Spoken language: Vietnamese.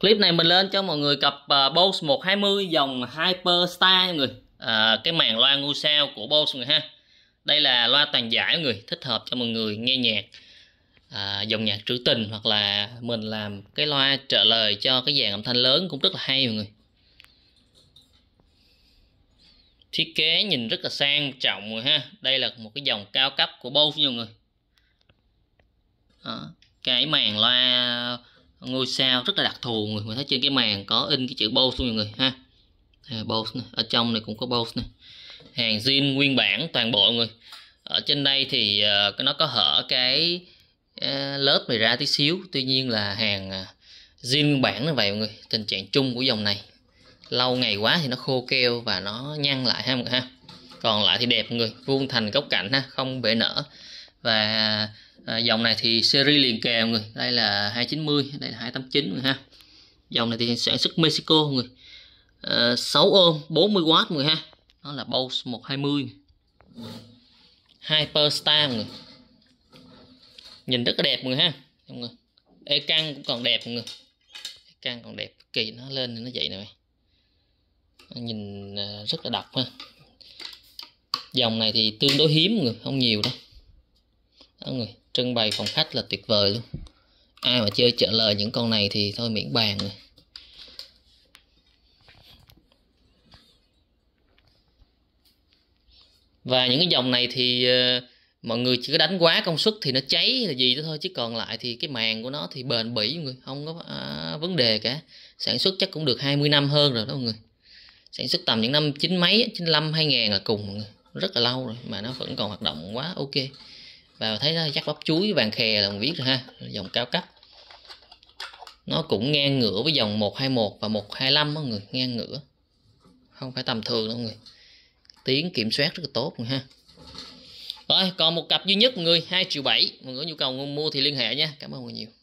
clip này mình lên cho mọi người cặp uh, ờ, Bose 120 dòng Hyperstar mọi người à, cái màn loa ngôi sao của Bose người ha đây là loa toàn giải người thích hợp cho mọi người nghe nhạc à, dòng nhạc trữ tình hoặc là mình làm cái loa trợ lời cho cái dàn âm thanh lớn cũng rất là hay mọi người thiết kế nhìn rất là sang trọng rồi ha đây là một cái dòng cao cấp của Bose mọi người à, cái màn loa ngôi sao rất là đặc thù người mình thấy trên cái màn có in cái chữ Bose luôn mọi người ha Bose này. ở trong này cũng có Bose này hàng zin nguyên bản toàn bộ mọi người ở trên đây thì uh, nó có hở cái uh, lớp này ra tí xíu tuy nhiên là hàng uh, zin nguyên bản như vậy mọi người tình trạng chung của dòng này lâu ngày quá thì nó khô keo và nó nhăn lại ha mọi người ha còn lại thì đẹp mọi người vuông thành góc cạnh ha không bể nở và à, dòng này thì series liền kề người đây là 290 đây là 289 người ha dòng này thì sản xuất Mexico người à, 6 ôm 40W mọi người ha nó là Bose 120 Hyperstar người nhìn rất là đẹp người ha mọi người e căng cũng còn đẹp người e căng còn đẹp kỳ nó lên nó vậy này nhìn ờ, rất là đặc ha dòng này thì tương đối hiếm người không nhiều đâu đó người, trưng bày phòng khách là tuyệt vời luôn. Ai mà chơi trả lời những con này thì thôi miễn bàn rồi. Và những cái dòng này thì ờ, mọi người chỉ có đánh quá công suất thì nó cháy là gì đó thôi chứ còn lại thì cái màng của nó thì bền bỉ mọi người không có à, vấn đề cả sản xuất chắc cũng được 20 năm hơn rồi đó mọi người sản xuất tầm những năm chín mấy 95 2000 là cùng người rất là lâu rồi mà nó vẫn còn hoạt động quá ok và thấy nó chắc bắp chuối vàng khè là mình biết rồi ha dòng cao cấp nó cũng ngang ngửa với dòng 121 và 125 mọi người ngang ngửa không phải tầm thường đâu người tiếng kiểm soát rất là tốt rồi ha rồi còn một cặp duy nhất người 2 triệu 7 mọi người có nhu cầu mua thì liên hệ nha cảm ơn mọi người nhiều